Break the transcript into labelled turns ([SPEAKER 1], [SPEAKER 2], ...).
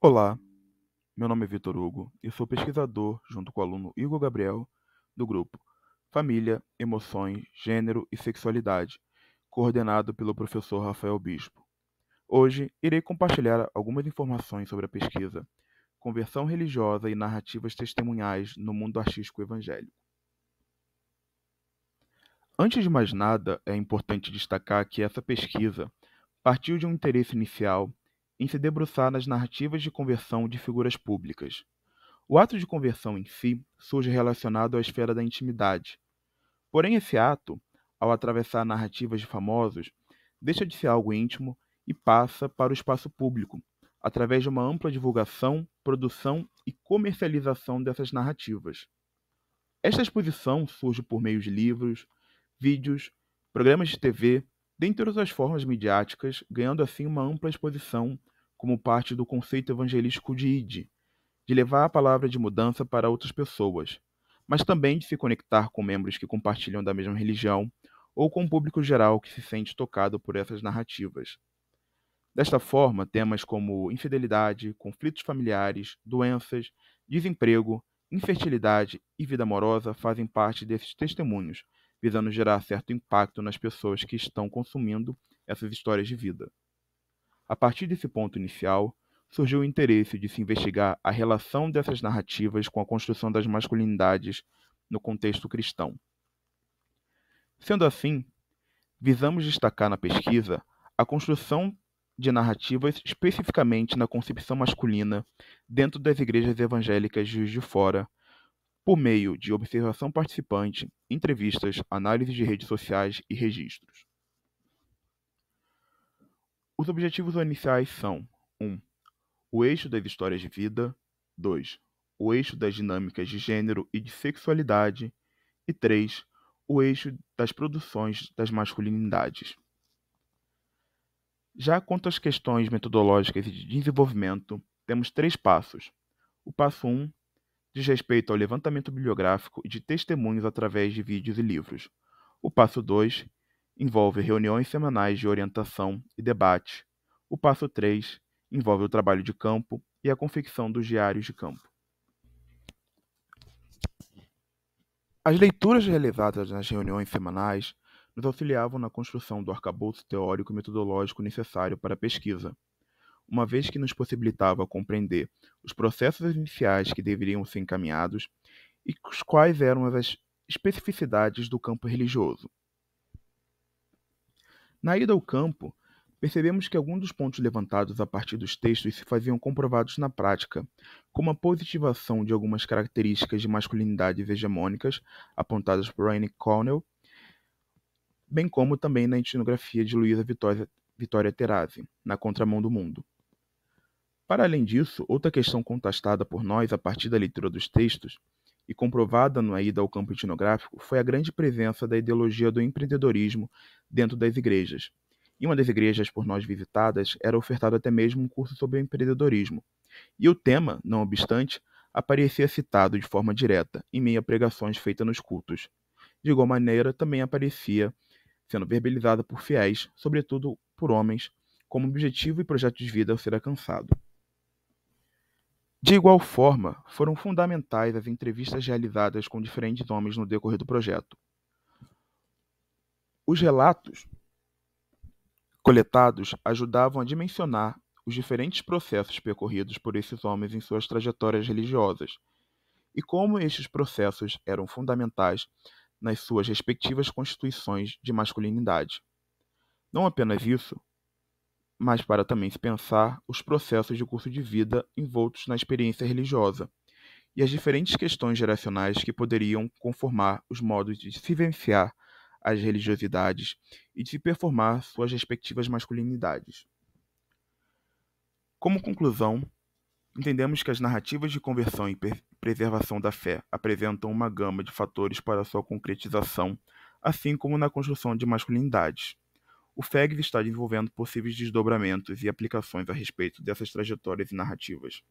[SPEAKER 1] Olá, meu nome é Vitor Hugo e sou pesquisador, junto com o aluno Igor Gabriel, do grupo Família, Emoções, Gênero e Sexualidade, coordenado pelo professor Rafael Bispo. Hoje irei compartilhar algumas informações sobre a pesquisa Conversão Religiosa e Narrativas Testemunhais no Mundo Artístico Evangélico. Antes de mais nada, é importante destacar que essa pesquisa partiu de um interesse inicial em se debruçar nas narrativas de conversão de figuras públicas. O ato de conversão em si surge relacionado à esfera da intimidade. Porém, esse ato, ao atravessar narrativas de famosos, deixa de ser algo íntimo e passa para o espaço público, através de uma ampla divulgação, produção e comercialização dessas narrativas. Esta exposição surge por meio de livros, vídeos, programas de TV, dentre outras formas midiáticas, ganhando assim uma ampla exposição como parte do conceito evangelístico de id, de levar a palavra de mudança para outras pessoas, mas também de se conectar com membros que compartilham da mesma religião ou com o público geral que se sente tocado por essas narrativas. Desta forma, temas como infidelidade, conflitos familiares, doenças, desemprego, infertilidade e vida amorosa fazem parte desses testemunhos visando gerar certo impacto nas pessoas que estão consumindo essas histórias de vida. A partir desse ponto inicial, surgiu o interesse de se investigar a relação dessas narrativas com a construção das masculinidades no contexto cristão. Sendo assim, visamos destacar na pesquisa a construção de narrativas especificamente na concepção masculina dentro das igrejas evangélicas de Juiz de Fora, por meio de observação participante, entrevistas, análise de redes sociais e registros. Os objetivos iniciais são: 1. Um, o eixo das histórias de vida. 2. O eixo das dinâmicas de gênero e de sexualidade. E 3. O eixo das produções das masculinidades. Já quanto às questões metodológicas e de desenvolvimento, temos três passos. O passo 1 um diz respeito ao levantamento bibliográfico e de testemunhos através de vídeos e livros. O passo 2 envolve reuniões semanais de orientação e debate. O passo 3 envolve o trabalho de campo e a confecção dos diários de campo. As leituras realizadas nas reuniões semanais nos auxiliavam na construção do arcabouço teórico e metodológico necessário para a pesquisa uma vez que nos possibilitava compreender os processos iniciais que deveriam ser encaminhados e quais eram as especificidades do campo religioso. Na ida ao campo, percebemos que alguns dos pontos levantados a partir dos textos se faziam comprovados na prática, como a positivação de algumas características de masculinidades hegemônicas apontadas por Anne Cornell, bem como também na etnografia de Luísa Vitória, Vitória Terazzi, Na Contramão do Mundo. Para além disso, outra questão contestada por nós a partir da leitura dos textos e comprovada na ida ao campo etnográfico foi a grande presença da ideologia do empreendedorismo dentro das igrejas. Em uma das igrejas por nós visitadas, era ofertado até mesmo um curso sobre empreendedorismo. E o tema, não obstante, aparecia citado de forma direta, em meio a pregações feitas nos cultos. De igual maneira, também aparecia sendo verbalizada por fiéis, sobretudo por homens, como objetivo e projeto de vida a ser alcançado. De igual forma, foram fundamentais as entrevistas realizadas com diferentes homens no decorrer do projeto. Os relatos coletados ajudavam a dimensionar os diferentes processos percorridos por esses homens em suas trajetórias religiosas e como estes processos eram fundamentais nas suas respectivas constituições de masculinidade. Não apenas isso, mas para também se pensar os processos de curso de vida envoltos na experiência religiosa e as diferentes questões geracionais que poderiam conformar os modos de se vivenciar as religiosidades e de se performar suas respectivas masculinidades. Como conclusão, entendemos que as narrativas de conversão e preservação da fé apresentam uma gama de fatores para sua concretização, assim como na construção de masculinidades. O FEGS está desenvolvendo possíveis desdobramentos e aplicações a respeito dessas trajetórias e narrativas.